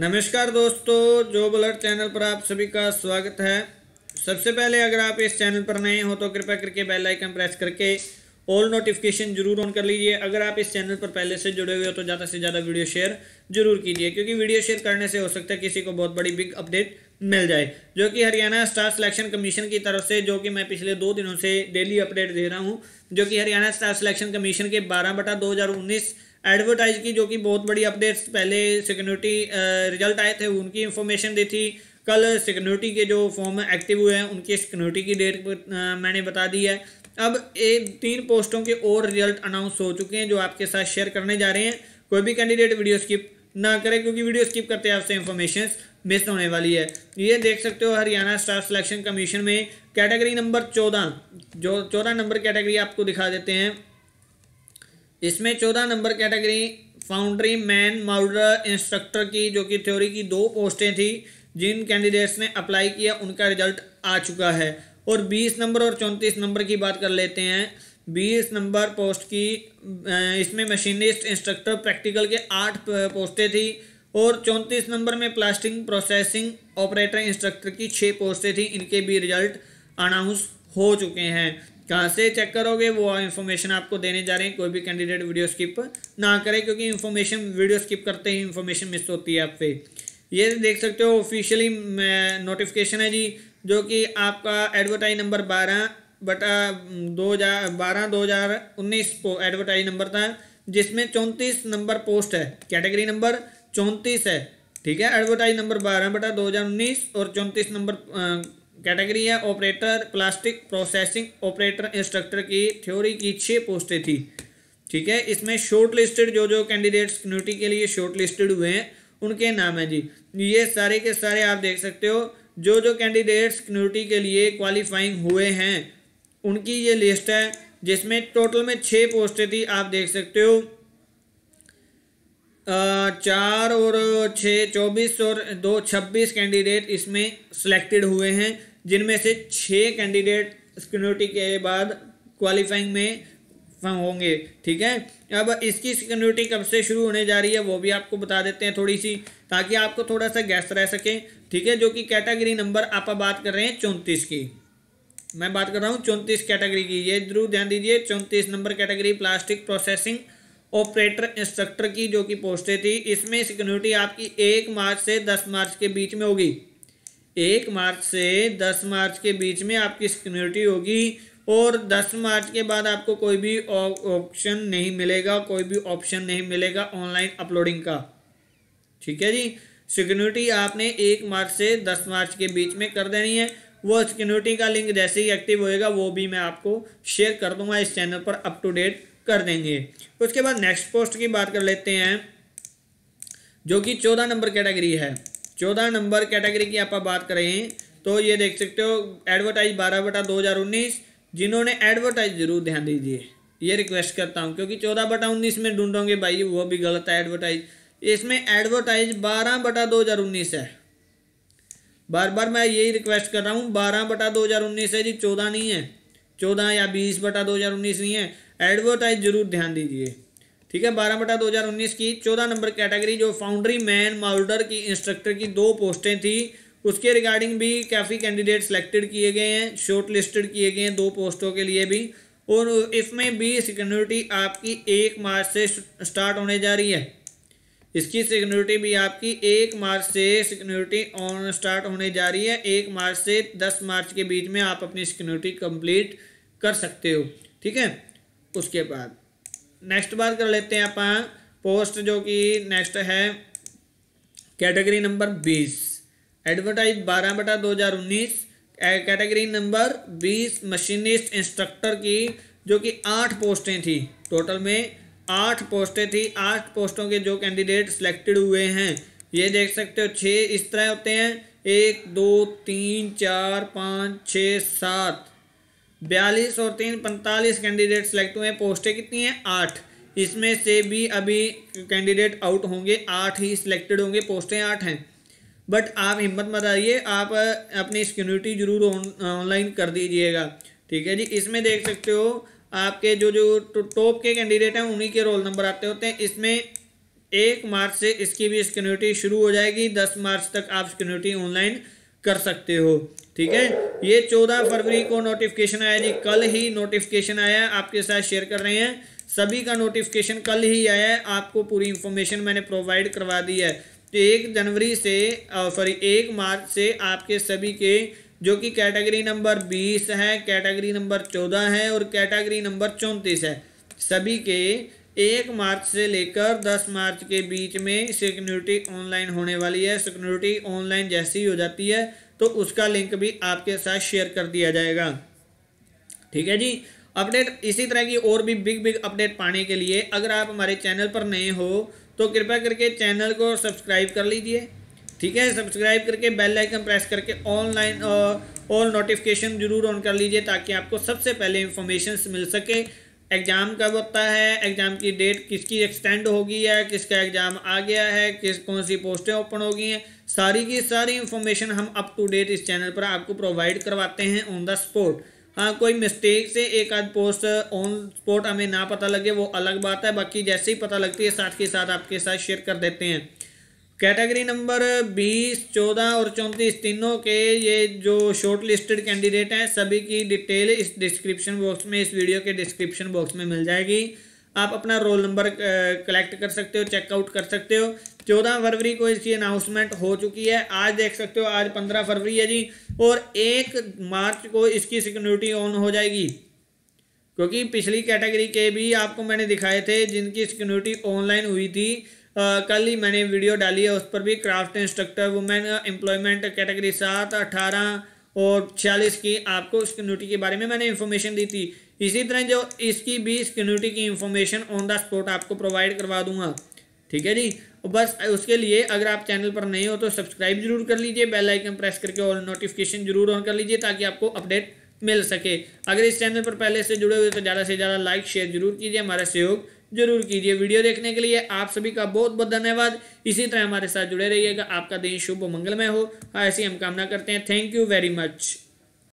नमस्कार दोस्तों जो बुलेट चैनल पर आप सभी का स्वागत है सबसे पहले अगर आप इस चैनल पर नए हो तो कृपया करके बेल आइकन प्रेस करके ऑल नोटिफिकेशन जरूर ऑन कर लीजिए अगर आप इस चैनल पर पहले से जुड़े हुए हो तो ज़्यादा से ज़्यादा वीडियो शेयर जरूर कीजिए क्योंकि वीडियो शेयर करने से हो सकता है किसी को बहुत बड़ी बिग अपडेट मिल जाए जो कि हरियाणा स्टार सिलेक्शन कमीशन की तरफ से जो कि मैं पिछले दो दिनों से डेली अपडेट दे रहा हूँ जो कि हरियाणा स्टार सिलेक्शन कमीशन के बारह बटा दो एडवर्टाइज की जो कि बहुत बड़ी अपडेट्स पहले सिक्योरिटी रिजल्ट आए थे उनकी इन्फॉर्मेशन दी थी कल सिक्योरिटी के जो फॉर्म एक्टिव हुए हैं उनकी सिक्योरिटी की डेट मैंने बता दी है अब ये तीन पोस्टों के और रिजल्ट अनाउंस हो चुके हैं जो आपके साथ शेयर करने जा रहे हैं कोई भी कैंडिडेट वीडियो स्किप ना करें क्योंकि वीडियो स्किप करते हैं आपसे इन्फॉर्मेशन मिस होने वाली है ये देख सकते हो हरियाणा स्टाफ सिलेक्शन कमीशन में कैटेगरी नंबर चौदह जो चौदह नंबर कैटेगरी आपको दिखा देते हैं इसमें चौदह number category foundry man moulder instructor की जो कि थ्योरी की दो पोस्टें थी जिन कैंडिडेट्स ने अप्लाई किया उनका रिजल्ट आ चुका है और 20 नंबर और 34 नंबर की बात कर लेते हैं 20 नंबर पोस्ट की इसमें मशीनिस्ट इंस्ट्रक्टर प्रैक्टिकल के आठ पोस्टें थी और 34 नंबर में प्लास्टिक प्रोसेसिंग ऑपरेटर इंस्ट्रक्टर की छः पोस्टें थी इनके भी रिजल्ट अनाउंस हो चुके हैं कहाँ से चेक करोगे वो इन्फॉर्मेशन आपको देने जा रहे हैं कोई भी कैंडिडेट वीडियो स्किप ना करे क्योंकि इन्फॉर्मेशन वीडियो स्किप करते ही इन्फॉर्मेशन मिस होती है आप पे ये देख सकते हो ऑफिशियली नोटिफिकेशन है जी जो कि आपका एडवर्टाइज नंबर बारह बटा दो हज़ार बारह दो हज़ार उन्नीस एडवर्टाइज नंबर था जिसमें चौंतीस नंबर पोस्ट है कैटेगरी नंबर चौंतीस है ठीक है एडवर्टाइज नंबर बारह बटा दो हज़ार उन्नीस और चौंतीस नंबर कैटेगरी है operator plastic processing operator instructor की थ्योरी की छः पोस्टें थी ठीक है इसमें शॉर्ट लिस्टेड जो जो कैंडिडेट्स न्यूटी के लिए शॉर्ट लिस्टेड हुए हैं उनके नाम है जी ये सारे के सारे आप देख सकते हो जो जो कैंडिडेट्स न्यूटी के लिए क्वालिफाइंग हुए हैं उनकी ये लिस्ट है जिसमें टोटल में छः पोस्टें थी आप देख सकते हो चार और छः चौबीस और दो छब्बीस कैंडिडेट इसमें सिलेक्टेड हुए हैं जिनमें से छः कैंडिडेट सिक्योरिटी के बाद क्वालिफाइंग में होंगे ठीक है अब इसकी सिक्योरिटी कब से शुरू होने जा रही है वो भी आपको बता देते हैं थोड़ी सी ताकि आपको थोड़ा सा गैस रह सके ठीक है जो कि कैटेगरी नंबर आप बात कर रहे हैं चौंतीस की मैं बात कर रहा हूँ चौंतीस कैटेगरी की ये जरूर ध्यान दीजिए चौंतीस number category plastic processing operator instructor की जो कि पोस्टें थी इसमें सिक्योरिटी आपकी एक मार्च से दस मार्च के बीच में होगी एक मार्च से दस मार्च के बीच में आपकी सिक्योरिटी होगी और दस मार्च के बाद आपको कोई भी ऑप्शन नहीं मिलेगा कोई भी ऑप्शन नहीं मिलेगा ऑनलाइन अपलोडिंग का ठीक है जी सिक्योरिटी आपने एक मार्च से दस मार्च के बीच में कर देनी है वो सिक्योरिटी का लिंक जैसे ही एक्टिव होएगा वो भी मैं आपको शेयर कर दूंगा इस चैनल पर अप टू डेट कर देंगे उसके बाद नेक्स्ट पोस्ट की बात कर लेते हैं जो कि चौदह नंबर कैटेगरी है चौदह नंबर कैटेगरी की आप बात करें तो ये देख सकते हो एडवर्टाइज बारह बटा दो हज़ार उन्नीस जिन्होंने एडवर्टाइज जरूर ध्यान दीजिए ये रिक्वेस्ट करता हूँ क्योंकि चौदह बटा उन्नीस में ढूंढोगे भाई वो भी गलत है एडवर्टाइज इसमें एडवर्टाइज बारह बटा दो हज़ार उन्नीस है बार बार मैं यही रिक्वेस्ट कर रहा हूँ बारह बटा दो हज़ार उन्नीस है जी चौदह नहीं है चौदह या बीस बटा दो हज़ार उन्नीस नहीं है एडवर्टाइज जरूर ध्यान दीजिए ठीक है बारह बटा दो हजार उन्नीस की चौदह नंबर कैटेगरी जो फाउंड्री मैन माउल्डर की इंस्ट्रक्टर की दो पोस्टें थी उसके रिगार्डिंग भी काफ़ी कैंडिडेट सिलेक्टेड किए गए हैं शॉर्ट लिस्टेड किए गए हैं दो पोस्टों के लिए भी और इसमें भी सिक्योरिटी आपकी एक मार्च से स्टार्ट होने जा रही है इसकी सिक्योरिटी भी आपकी एक मार्च से सिक्योरिटी ऑन स्टार्ट होने जा रही है एक मार्च से दस मार्च के बीच में आप अपनी सिक्योरिटी कंप्लीट कर सकते हो ठीक है उसके बाद नेक्स्ट बात कर लेते हैं अपन पोस्ट जो कि नेक्स्ट है कैटेगरी नंबर बीस एडवर्टाइज बारह बटा दो हज़ार उन्नीस कैटेगरी नंबर बीस मशीनिस्ट इंस्ट्रक्टर की जो कि आठ पोस्टें थी टोटल में आठ पोस्टें थी आठ पोस्टों के जो कैंडिडेट सिलेक्टेड हुए हैं ये देख सकते हो छः इस तरह होते हैं एक दो तीन चार पाँच छ सात बयालीस और तीन पैंतालीस कैंडिडेट सेलेक्ट हुए पोस्टें कितनी हैं आठ इसमें से भी अभी कैंडिडेट आउट होंगे आठ ही सिलेक्टेड होंगे पोस्टें आठ हैं बट आप हिम्मत मत आइए आप अपनी सिक्योरिटी जरूर ऑनलाइन कर दीजिएगा ठीक है जी इसमें देख सकते हो आपके जो जो टॉप तो, के कैंडिडेट हैं उन्हीं के रोल नंबर आते होते हैं इसमें एक मार्च से इसकी भी सिक्योरिटी शुरू हो जाएगी दस मार्च तक आप सिक्योरिटी ऑनलाइन कर सकते हो ठीक है ये चौदह फरवरी को नोटिफिकेशन आया जी कल ही नोटिफिकेशन आया आपके साथ शेयर कर रहे हैं सभी का नोटिफिकेशन कल ही आया है आपको पूरी इंफॉर्मेशन मैंने प्रोवाइड करवा दी है तो एक जनवरी से सॉरी एक मार्च से आपके सभी के जो कि कैटेगरी नंबर बीस है कैटेगरी नंबर चौदह है और कैटेगरी नंबर चौंतीस है सभी के एक मार्च से लेकर दस मार्च के बीच में सिक्योरिटी ऑनलाइन होने वाली है सिक्योरिटी ऑनलाइन जैसी हो जाती है तो उसका लिंक भी आपके साथ शेयर कर दिया जाएगा ठीक है जी अपडेट इसी तरह की और भी बिग बिग अपडेट पाने के लिए अगर आप हमारे चैनल पर नए हो तो कृपया करके चैनल को सब्सक्राइब कर लीजिए ठीक है सब्सक्राइब करके बेल आइकन प्रेस करके ऑनलाइन ऑल नोटिफिकेशन जरूर ऑन कर लीजिए ताकि आपको सबसे पहले इन्फॉर्मेशन मिल सके एग्ज़ाम कब होता है एग्ज़ाम की डेट किसकी एक्सटेंड होगी है किसका एग्ज़ाम आ गया है किस कौन सी पोस्टें ओपन हो गई हैं सारी की सारी इन्फॉर्मेशन हम अप टू डेट इस चैनल पर आपको प्रोवाइड करवाते हैं ऑन द स्पॉट हाँ कोई मिस्टेक से एक आध पोस्ट ऑन स्पॉट हमें ना पता लगे वो अलग बात है बाकी जैसे ही पता लगती है साथ के साथ आपके साथ शेयर कर देते हैं कैटेगरी नंबर 20, 14 और 34 तीनों के ये जो शॉर्ट लिस्टेड कैंडिडेट हैं सभी की डिटेल इस डिस्क्रिप्शन बॉक्स में इस वीडियो के डिस्क्रिप्शन बॉक्स में मिल जाएगी आप अपना रोल नंबर कलेक्ट कर सकते हो चेकआउट कर सकते हो चौदह फरवरी को इसकी अनाउंसमेंट हो चुकी है आज देख सकते हो आज पंद्रह फरवरी है जी और एक मार्च को इसकी सिक्योरिटी ऑन हो जाएगी क्योंकि पिछली कैटेगरी के भी आपको मैंने दिखाए थे जिनकी सिक्योरिटी ऑनलाइन हुई थी कल ही मैंने वीडियो डाली है उस पर भी craft instructor women employment category सात अठारह और छियालीस की आपको सिक्योरिटी के बारे में मैंने इन्फॉर्मेशन दी थी इसी तरह जो इसकी भी स्क्यूनिटी की इन्फॉर्मेशन ऑन द स्पॉट आपको प्रोवाइड करवा दूंगा ठीक है जी बस उसके लिए अगर आप चैनल पर नहीं हो तो सब्सक्राइब जरूर कर लीजिए बेल आइकन प्रेस करके ऑल नोटिफिकेशन जरूर ऑन कर लीजिए ताकि आपको अपडेट मिल सके अगर इस चैनल पर पहले से जुड़े हुए तो ज़्यादा से ज़्यादा लाइक शेयर जरूर कीजिए हमारा सहयोग जरूर कीजिए वीडियो देखने के लिए आप सभी का बहुत बहुत धन्यवाद इसी तरह हमारे साथ जुड़े रहिएगा आपका दिन शुभ मंगलमय हो ऐसी हम कामना करते हैं थैंक यू वेरी मच